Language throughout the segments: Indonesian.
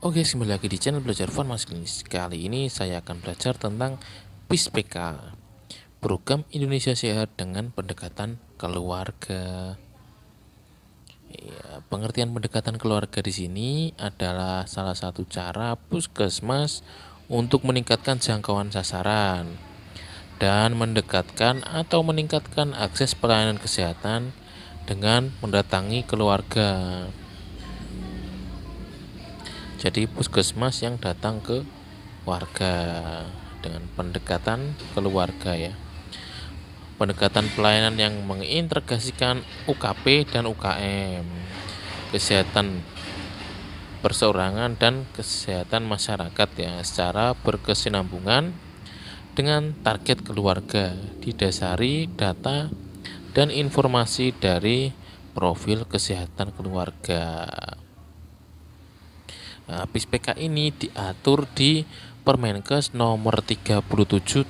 Oke, kembali lagi di channel Belajar Farmasi Klinis. Kali ini saya akan belajar tentang PISPK, Program Indonesia Sehat dengan Pendekatan Keluarga. Ya, pengertian pendekatan keluarga di sini adalah salah satu cara puskesmas untuk meningkatkan jangkauan sasaran dan mendekatkan atau meningkatkan akses pelayanan kesehatan dengan mendatangi keluarga jadi puskesmas yang datang ke warga dengan pendekatan keluarga ya pendekatan pelayanan yang mengintegrasikan UKP dan UKM kesehatan perseorangan dan kesehatan masyarakat ya secara berkesinambungan dengan target keluarga didasari data dan informasi dari profil kesehatan keluarga. Nah, PK ini diatur di Permenkes nomor 37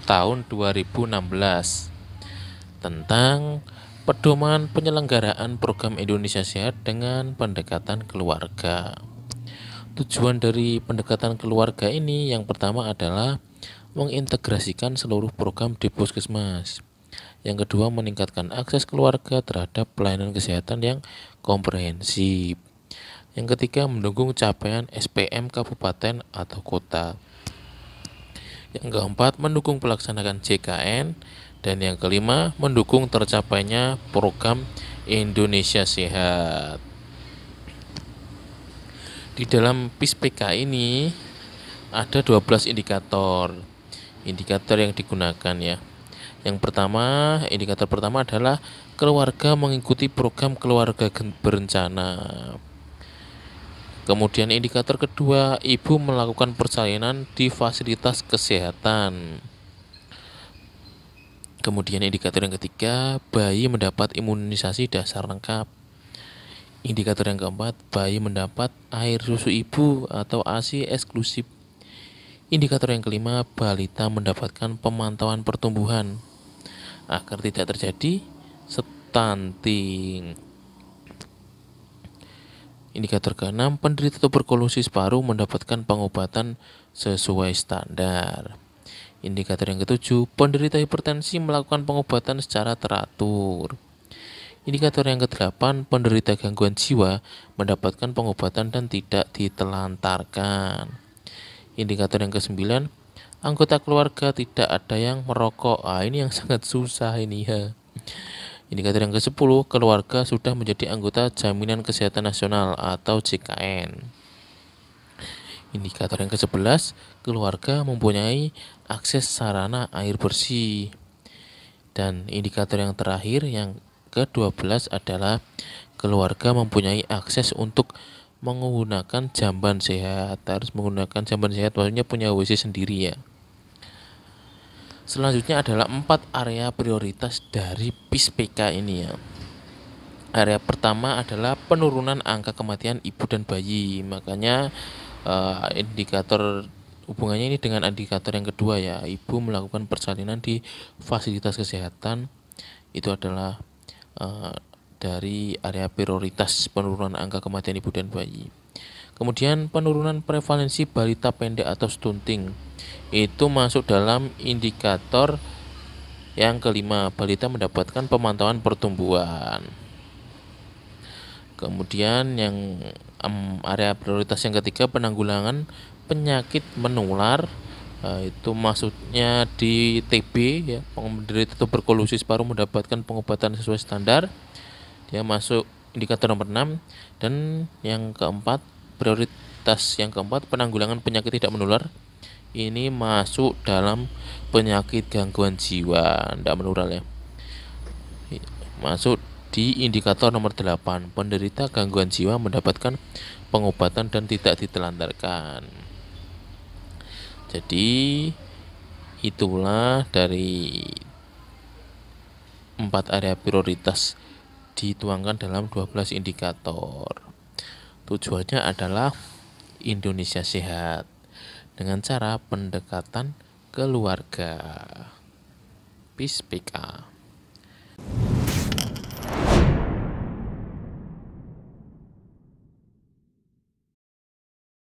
tahun 2016 tentang pedoman penyelenggaraan program Indonesia Sehat dengan pendekatan keluarga. Tujuan dari pendekatan keluarga ini yang pertama adalah mengintegrasikan seluruh program di puskesmas. Yang kedua meningkatkan akses keluarga terhadap pelayanan kesehatan yang komprehensif. Yang ketiga, mendukung capaian SPM kabupaten atau kota. Yang keempat, mendukung pelaksanaan JKN. Dan yang kelima, mendukung tercapainya program Indonesia Sehat. Di dalam PISPK ini ada 12 indikator. Indikator yang digunakan ya. Yang pertama, indikator pertama adalah keluarga mengikuti program keluarga berencana Kemudian indikator kedua, ibu melakukan persalinan di fasilitas kesehatan. Kemudian indikator yang ketiga, bayi mendapat imunisasi dasar lengkap. Indikator yang keempat, bayi mendapat air susu ibu atau ASI eksklusif. Indikator yang kelima, balita mendapatkan pemantauan pertumbuhan agar tidak terjadi stunting. Indikator keenam, penderita tuberkulosis paru mendapatkan pengobatan sesuai standar. Indikator yang ketujuh, penderita hipertensi melakukan pengobatan secara teratur. Indikator yang kedelapan, penderita gangguan jiwa mendapatkan pengobatan dan tidak ditelantarkan. Indikator yang kesembilan, anggota keluarga tidak ada yang merokok. Ah, ini yang sangat susah ini ya. Indikator yang ke-10, keluarga sudah menjadi anggota Jaminan Kesehatan Nasional atau JKN. Indikator yang ke-11, keluarga mempunyai akses sarana air bersih. Dan indikator yang terakhir yang ke-12 adalah keluarga mempunyai akses untuk menggunakan jamban sehat. Harus menggunakan jamban sehat, maksudnya punya WC sendiri ya. Selanjutnya adalah empat area prioritas dari PIS PK ini ya. Area pertama adalah penurunan angka kematian ibu dan bayi. Makanya uh, indikator hubungannya ini dengan indikator yang kedua ya. Ibu melakukan persalinan di fasilitas kesehatan itu adalah uh, dari area prioritas penurunan angka kematian ibu dan bayi. Kemudian penurunan prevalensi balita pendek atau stunting itu masuk dalam indikator yang kelima, balita mendapatkan pemantauan pertumbuhan. Kemudian yang um, area prioritas yang ketiga penanggulangan penyakit menular itu maksudnya di TB ya penderita tuberkulosis paru mendapatkan pengobatan sesuai standar dia masuk indikator nomor 6 dan yang keempat prioritas yang keempat penanggulangan penyakit tidak menular ini masuk dalam penyakit gangguan jiwa tidak menular ya masuk di indikator nomor 8 penderita gangguan jiwa mendapatkan pengobatan dan tidak ditelantarkan jadi itulah dari empat area prioritas dituangkan dalam 12 indikator tujuannya adalah Indonesia sehat dengan cara pendekatan keluarga. Peace